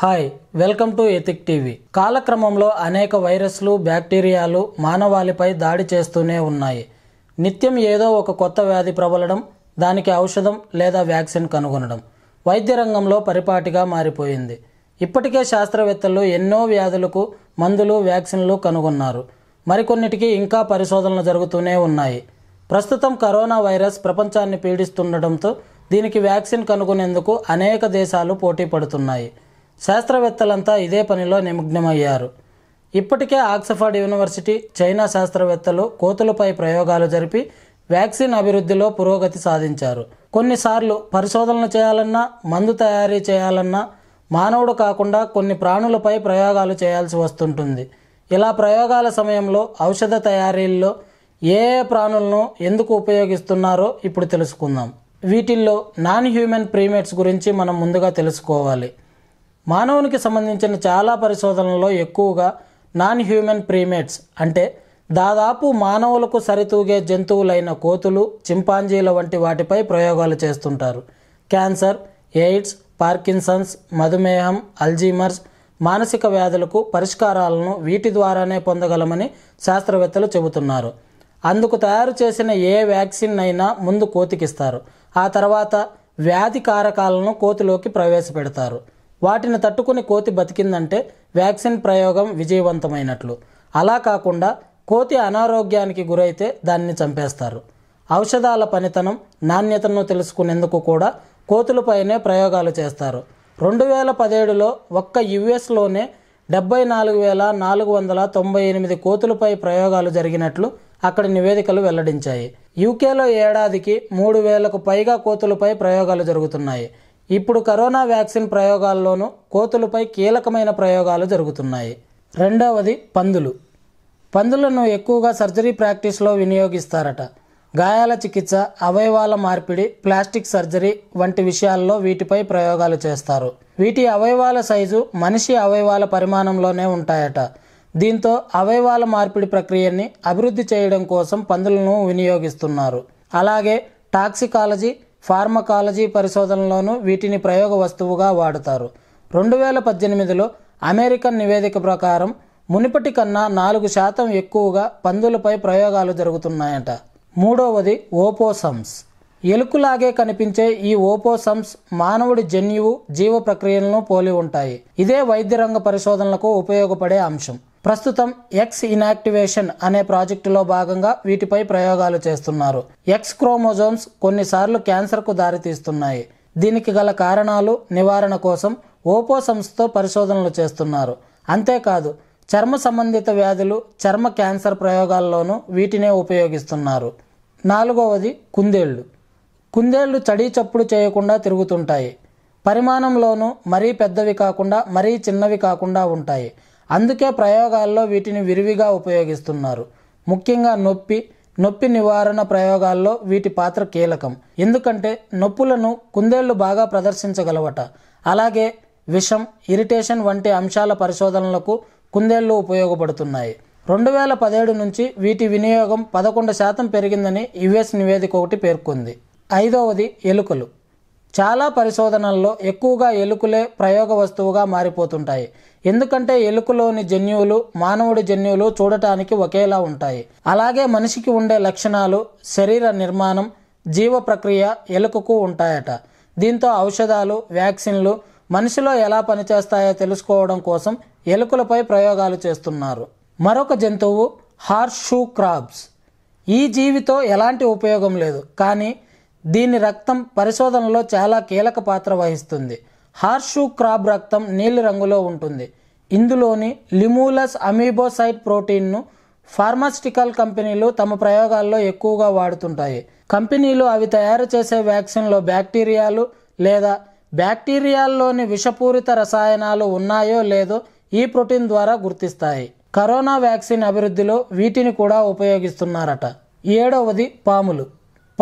hi welcome to Ethic TV కాలక్రమంలో అనేక వైరస్లు బ్యాక్టీరియాలు మానవాళిపై దాడి చేస్తూనే ఉన్నాయి నిత్యం ఏదో ఒక కొత్త వ్యాధి ప్రబలడం దానికి ఔషధం లేదా వ్యాక్సిన్ కనుగొనడం వైద్య రంగంలో పరిపాటిగా మారిపోయింది ఇప్పటికే శాస్త్రవేత్తలు ఎన్నో వ్యాధులకు మందులు వ్యాక్సిన్లు కనుగొన్నారు మరికొన్నిటికి ఇంకా పరిశోధనలు జరుగుతూనే ఉన్నాయి ప్రస్తుతం కరోనా వైరస్ ప్రపంచాన్ని పీడిస్తుండటంతో దీనికి వ్యాక్సిన్ కనుగొనేందుకు అనేక దేశాలు పోటీ పడుతున్నాయి శాస్త్రవేత్తలంతా ఇదే పనిలో నిమగ్నమయ్యారు ఇప్పటికే ఆక్సఫర్డ్ యూనివర్సిటీ చైనా శాస్త్రవేత్తలు కోతులపై ప్రయోగాలు జరిపి వ్యాక్సిన్ అభివృద్ధిలో పురోగతి సాధించారు కొన్నిసార్లు పరిశోధనలు చేయాలన్నా మందు తయారీ చేయాలన్నా మానవుడు కాకుండా కొన్ని ప్రాణులపై ప్రయోగాలు చేయాల్సి వస్తుంటుంది ఇలా ప్రయోగాల సమయంలో ఔషధ తయారీల్లో ఏ ప్రాణులను ఎందుకు ఉపయోగిస్తున్నారో ఇప్పుడు తెలుసుకుందాం వీటిల్లో నాన్ హ్యూమన్ ప్రీమేట్స్ గురించి మనం ముందుగా తెలుసుకోవాలి మానవునికి సంబంధించిన చాలా పరిశోధనల్లో ఎక్కువగా నాన్ హ్యూమన్ ప్రీమేట్స్ అంటే దాదాపు మానవులకు సరితూగే జంతువులైన కోతులు చింపాంజీల వంటి వాటిపై ప్రయోగాలు చేస్తుంటారు క్యాన్సర్ ఎయిడ్స్ పార్కిన్సన్స్ మధుమేహం అల్జీమర్స్ మానసిక వ్యాధులకు పరిష్కారాలను వీటి ద్వారానే పొందగలమని శాస్త్రవేత్తలు చెబుతున్నారు అందుకు తయారు చేసిన ఏ వ్యాక్సిన్ అయినా ముందు కోతికిస్తారు ఆ తర్వాత వ్యాధి కారకాలను కోతిలోకి ప్రవేశపెడతారు వాటిని తట్టుకుని కోతి బతికిందంటే వ్యాక్సిన్ ప్రయోగం విజయవంతమైనట్లు అలా కాకుండా కోతి అనారోగ్యానికి గురైతే దాన్ని చంపేస్తారు ఔషధాల పనితనం నాణ్యతను తెలుసుకునేందుకు కూడా కోతులపైనే ప్రయోగాలు చేస్తారు రెండు వేల పదిహేడులో ఒక్క యుఎస్లోనే డెబ్బై నాలుగు వేల నాలుగు వందల తొంభై ఎనిమిది కోతులపై ప్రయోగాలు జరిగినట్లు అక్కడి నివేదికలు వెల్లడించాయి యూకేలో ఏడాదికి మూడు వేలకు పైగా కోతులపై ప్రయోగాలు జరుగుతున్నాయి ఇప్పుడు కరోనా వ్యాక్సిన్ ప్రయోగాల్లోనూ కోతులపై కీలకమైన ప్రయోగాలు జరుగుతున్నాయి రెండవది పందులు పందులను ఎక్కువగా సర్జరీ ప్రాక్టీస్లో వినియోగిస్తారట గాయాల చికిత్స అవయవాల మార్పిడి ప్లాస్టిక్ సర్జరీ వంటి విషయాల్లో వీటిపై ప్రయోగాలు చేస్తారు వీటి అవయవాల సైజు మనిషి అవయవాల పరిమాణంలోనే ఉంటాయట దీంతో అవయవాల మార్పిడి ప్రక్రియని అభివృద్ధి చేయడం కోసం పందులను వినియోగిస్తున్నారు అలాగే టాక్సికాలజీ ఫార్మకాలజీ పరిశోధనలోనూ వీటిని ప్రయోగ వస్తువుగా వాడుతారు రెండు వేల పద్దెనిమిదిలో అమెరికన్ నివేదిక ప్రకారం మునిపటి కన్నా నాలుగు శాతం ఎక్కువగా పందులపై ప్రయోగాలు జరుగుతున్నాయట మూడవది ఓపోసమ్స్ ఎలుకులాగే కనిపించే ఈ ఓపోసమ్స్ మానవుడి జన్యువు జీవ ప్రక్రియలను పోలి ఉంటాయి ఇదే వైద్యరంగ పరిశోధనలకు ఉపయోగపడే అంశం ప్రస్తుతం ఎక్స్ ఇనాక్టివేషన్ అనే ప్రాజెక్టులో భాగంగా వీటిపై ప్రయోగాలు చేస్తున్నారు ఎక్స్ క్రోమోజోమ్స్ కొన్నిసార్లు క్యాన్సర్కు దారితీస్తున్నాయి దీనికి గల కారణాలు నివారణ కోసం ఓపో సంస్థతో పరిశోధనలు చేస్తున్నారు అంతేకాదు చర్మ సంబంధిత వ్యాధులు చర్మ క్యాన్సర్ ప్రయోగాల్లోనూ వీటినే ఉపయోగిస్తున్నారు నాలుగవది కుందేళ్లు కుందేళ్లు చడీ చప్పుడు చేయకుండా తిరుగుతుంటాయి పరిమాణంలోనూ మరీ పెద్దవి కాకుండా మరీ చిన్నవి కాకుండా ఉంటాయి అందుకే ప్రయోగాల్లో వీటిని విరివిగా ఉపయోగిస్తున్నారు ముఖ్యంగా నొప్పి నొప్పి నివారణ ప్రయోగాల్లో వీటి పాత్ర కీలకం ఎందుకంటే నొప్పులను కుందేళ్లు బాగా ప్రదర్శించగలవట అలాగే విషం ఇరిటేషన్ వంటి అంశాల పరిశోధనలకు కుందేళ్లు ఉపయోగపడుతున్నాయి రెండు వేల పదిహేడు నుంచి వీటి వినియోగం పదకొండు శాతం పెరిగిందని యుఎస్ నివేదిక ఒకటి పేర్కొంది ఐదవది ఎలుకలు చాలా పరిశోధనల్లో ఎక్కువగా ఎలుకలే ప్రయోగ వస్తువుగా మారిపోతుంటాయి ఎందుకంటే ఎలుకలోని జన్యువులు మానవుడి జన్యువులు చూడటానికి ఒకేలా ఉంటాయి అలాగే మనిషికి ఉండే లక్షణాలు శరీర నిర్మాణం జీవ ప్రక్రియ ఎలుకకు ఉంటాయట దీంతో ఔషధాలు వ్యాక్సిన్లు మనిషిలో ఎలా పనిచేస్తాయో తెలుసుకోవడం కోసం ఎలుకలపై ప్రయోగాలు చేస్తున్నారు మరొక జంతువు హార్షూ క్రాబ్స్ ఈ జీవితో ఎలాంటి ఉపయోగం లేదు కానీ దీని రక్తం పరిశోధనలో చాలా కీలక పాత్ర వహిస్తుంది హార్షూ క్రాబ్ రక్తం నీలి రంగులో ఉంటుంది ఇందులోని లిమూలస్ అమీబోసైట్ ప్రోటీన్ను ఫార్మాస్టికల్ కంపెనీలు తమ ప్రయోగాల్లో ఎక్కువగా వాడుతుంటాయి కంపెనీలు అవి తయారు చేసే వ్యాక్సిన్లో బ్యాక్టీరియాలు లేదా బ్యాక్టీరియాల్లోని విషపూరిత రసాయనాలు ఉన్నాయో లేదో ఈ ప్రోటీన్ ద్వారా గుర్తిస్తాయి కరోనా వ్యాక్సిన్ అభివృద్ధిలో వీటిని కూడా ఉపయోగిస్తున్నారట ఏడవది పాములు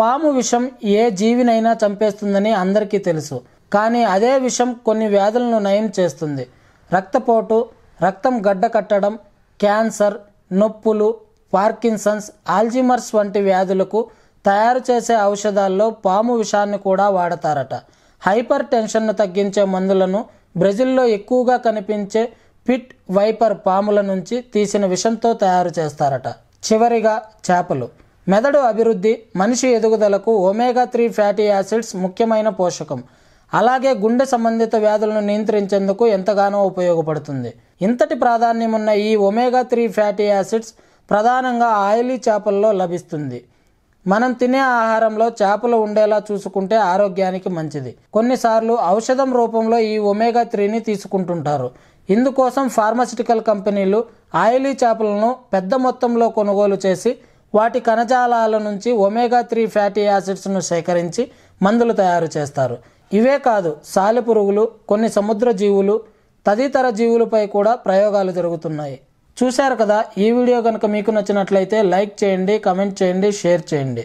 పాము విషం ఏ జీవినైనా చంపేస్తుందని అందరికీ తెలుసు కానీ అదే విషం కొన్ని వ్యాధులను నయం చేస్తుంది రక్తపోటు రక్తం గడ్డ కట్టడం క్యాన్సర్ నొప్పులు పార్కిన్సన్స్ ఆల్జిమర్స్ వంటి వ్యాధులకు తయారు చేసే ఔషధాల్లో పాము విషాన్ని కూడా వాడతారట హైపర్ టెన్షన్ను తగ్గించే మందులను బ్రెజిల్లో ఎక్కువగా కనిపించే పిట్ వైపర్ పాముల నుంచి తీసిన విషంతో తయారు చేస్తారట చివరిగా చేపలు మెదడు అభివృద్ధి మనిషి ఎదుగుదలకు ఒమేగా త్రీ ఫ్యాటీ యాసిడ్స్ ముఖ్యమైన పోషకం అలాగే గుండె సంబంధిత వ్యాధులను నియంత్రించేందుకు ఎంతగానో ఉపయోగపడుతుంది ఇంతటి ప్రాధాన్యమున్న ఈ ఒమేగా త్రీ ఫ్యాటీ యాసిడ్స్ ప్రధానంగా ఆయిలీ చేపల్లో లభిస్తుంది మనం తినే ఆహారంలో చేపలు ఉండేలా చూసుకుంటే ఆరోగ్యానికి మంచిది కొన్నిసార్లు ఔషధం రూపంలో ఈ ఒమేగా త్రీని తీసుకుంటుంటారు ఇందుకోసం ఫార్మాసిటికల్ కంపెనీలు ఆయిలీ చేపలను పెద్ద మొత్తంలో కొనుగోలు చేసి వాటి కణజాలాల నుంచి ఒమేగా త్రీ ఫ్యాటీ యాసిడ్స్ను సేకరించి మందులు తయారు చేస్తారు ఇవే కాదు సాలెపురుగులు కొన్ని సముద్ర జీవులు తదితర జీవులపై కూడా ప్రయోగాలు జరుగుతున్నాయి చూశారు కదా ఈ వీడియో కనుక మీకు నచ్చినట్లయితే లైక్ చేయండి కమెంట్ చేయండి షేర్ చేయండి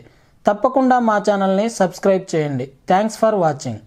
తప్పకుండా మా ఛానల్ని సబ్స్క్రైబ్ చేయండి థ్యాంక్స్ ఫర్ వాచింగ్